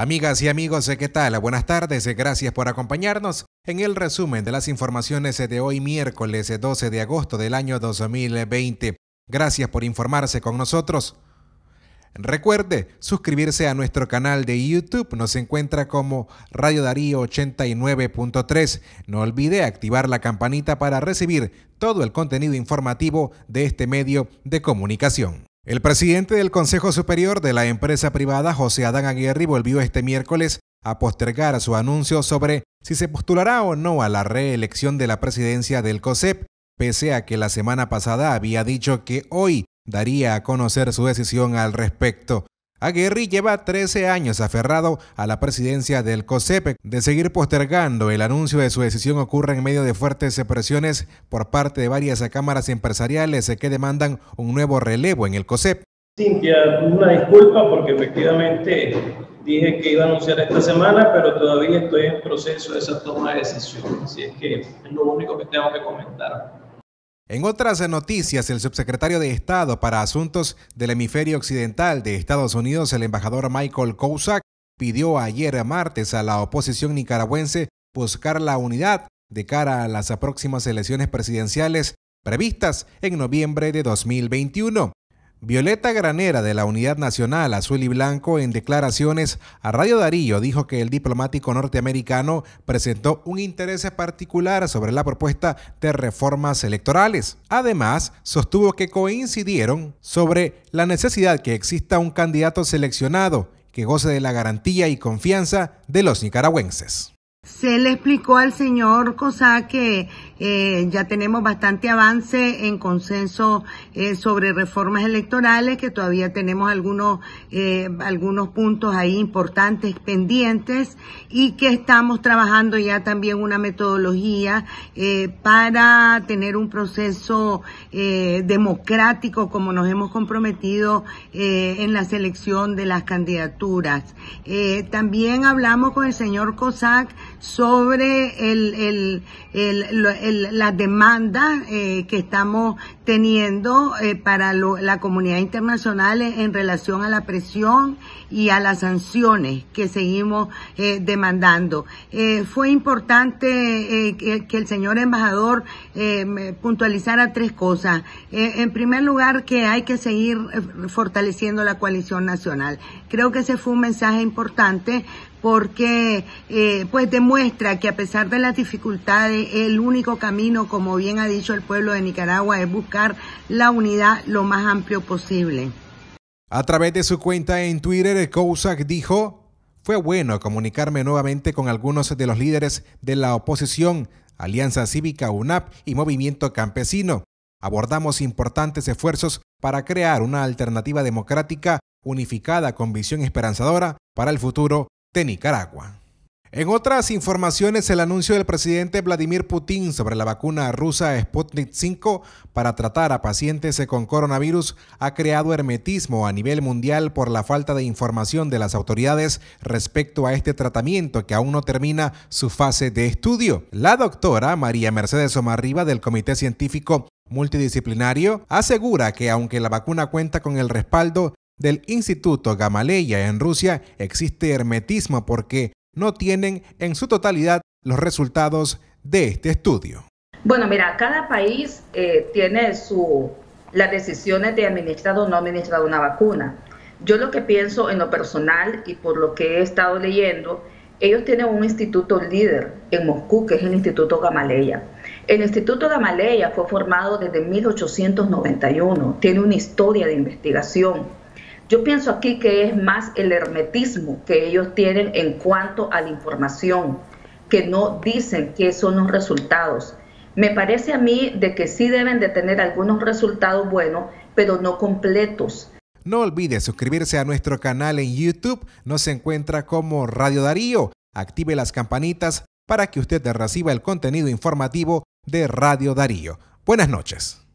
Amigas y amigos, ¿qué tal? Buenas tardes, gracias por acompañarnos en el resumen de las informaciones de hoy miércoles 12 de agosto del año 2020. Gracias por informarse con nosotros. Recuerde suscribirse a nuestro canal de YouTube, nos encuentra como Radio Darío 89.3. No olvide activar la campanita para recibir todo el contenido informativo de este medio de comunicación. El presidente del Consejo Superior de la empresa privada, José Adán Aguirre, volvió este miércoles a postergar su anuncio sobre si se postulará o no a la reelección de la presidencia del COSEP, pese a que la semana pasada había dicho que hoy daría a conocer su decisión al respecto. Aguirre lleva 13 años aferrado a la presidencia del COSEP. De seguir postergando el anuncio de su decisión ocurre en medio de fuertes presiones por parte de varias cámaras empresariales que demandan un nuevo relevo en el COSEP. Cintia, una disculpa porque efectivamente dije que iba a anunciar esta semana, pero todavía estoy en proceso de esa toma de decisión. Así es que es lo único que tengo que comentar. En otras noticias, el subsecretario de Estado para Asuntos del Hemisferio Occidental de Estados Unidos, el embajador Michael Kousak, pidió ayer martes a la oposición nicaragüense buscar la unidad de cara a las próximas elecciones presidenciales previstas en noviembre de 2021. Violeta Granera de la Unidad Nacional Azul y Blanco en declaraciones a Radio Darío dijo que el diplomático norteamericano presentó un interés particular sobre la propuesta de reformas electorales. Además, sostuvo que coincidieron sobre la necesidad que exista un candidato seleccionado que goce de la garantía y confianza de los nicaragüenses. Se le explicó al señor Cosa que eh, ya tenemos bastante avance en consenso eh, sobre reformas electorales, que todavía tenemos algunos, eh, algunos puntos ahí importantes pendientes y que estamos trabajando ya también una metodología para tener un proceso democrático como nos hemos comprometido en la selección de las candidaturas. también hablamos con el señor Cossack sobre el, el la las demandas eh, que estamos teniendo eh, para la comunidad internacional en relación a la presión y a las sanciones que seguimos eh, demandando. fue importante que, que, el señor embajador puntualizara tres cosas. en primer lugar, que hay que seguir fortaleciendo la coalición nacional. Creo que ese fue un mensaje importante porque eh, pues demuestra que a pesar de las dificultades, el único camino, como bien ha dicho el pueblo de Nicaragua, es buscar la unidad lo más amplio posible. A través de su cuenta en Twitter, Kousak dijo, fue bueno comunicarme nuevamente con algunos de los líderes de la oposición, Alianza Cívica UNAP y Movimiento Campesino. Abordamos importantes esfuerzos para crear una alternativa democrática unificada con visión esperanzadora para el futuro de Nicaragua. En otras informaciones, el anuncio del presidente Vladimir Putin sobre la vacuna rusa Sputnik 5 para tratar a pacientes con coronavirus ha creado hermetismo a nivel mundial por la falta de información de las autoridades respecto a este tratamiento que aún no termina su fase de estudio. La doctora María Mercedes Omarriba del Comité Científico multidisciplinario, asegura que aunque la vacuna cuenta con el respaldo del Instituto Gamaleya en Rusia existe hermetismo porque no tienen en su totalidad los resultados de este estudio. Bueno, mira, cada país eh, tiene su, las decisiones de administrar o no administrar una vacuna. Yo lo que pienso en lo personal y por lo que he estado leyendo, ellos tienen un instituto líder en Moscú, que es el Instituto Gamaleya. El Instituto Gamaleya fue formado desde 1891, tiene una historia de investigación yo pienso aquí que es más el hermetismo que ellos tienen en cuanto a la información, que no dicen qué son los resultados. Me parece a mí de que sí deben de tener algunos resultados buenos, pero no completos. No olvide suscribirse a nuestro canal en YouTube, nos encuentra como Radio Darío. Active las campanitas para que usted reciba el contenido informativo de Radio Darío. Buenas noches.